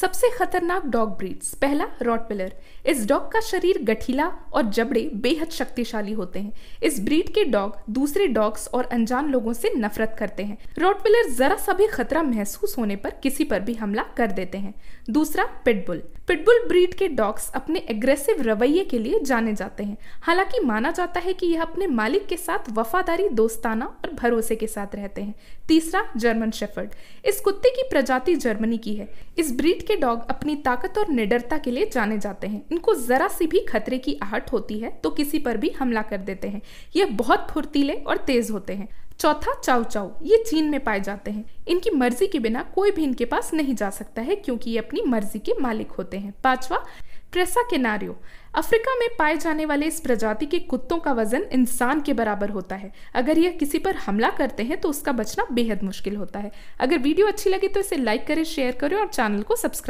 सबसे खतरनाक dog breeds पहला रॉटविलर इस डॉग का शरीर गठीला और जबड़े बेहद शक्तिशाली होते हैं इस ब्रीड के डॉग दूसरे डॉग्स और अनजान लोगों से नफरत करते हैं रॉटविलर जरा सा भी खतरा महसूस होने पर किसी पर भी हमला कर देते हैं दूसरा पिटबुल पिटबुल ब्रीड के डॉग्स अपने एग्रेसिव रवैये के लिए जाने जाते हैं हालांकि माना जाता है कि यह अपने मालिक के साथ वफादारी दोस्ताना और भरोसे के साथ रहते हैं तीसरा जर्मन शेफर्ड इस कुत्ते की प्रजाति जर्मनी की है इस ब्रीड के डॉग अपनी ताकत और निडरता के लिए जाने जाते हैं इनको ज़रा सी भी खतरे की आहट होती है तो किसी पर भी हमला कर देते हैं ये बहुत फुर्तीले और तेज़ होते हैं चौथा चाउ चाउ ये चीन में पाए जाते हैं इनकी मर्जी के बिना कोई भी इनके पास नहीं जा सकता है क्योंकि ये अपनी मर्जी के मालिक होते हैं पांचवा ट्रेसा केनारियो अफ्रीका में पाए जाने वाले इस प्रजाति के कुत्तों का वजन इंसान के बराबर होता है अगर यह किसी पर हमला करते हैं तो उसका बचना बेहद मुश्किल होता है अगर वीडियो अच्छी लगी तो इसे लाइक करें शेयर करें और चैनल को सब्सक्राइब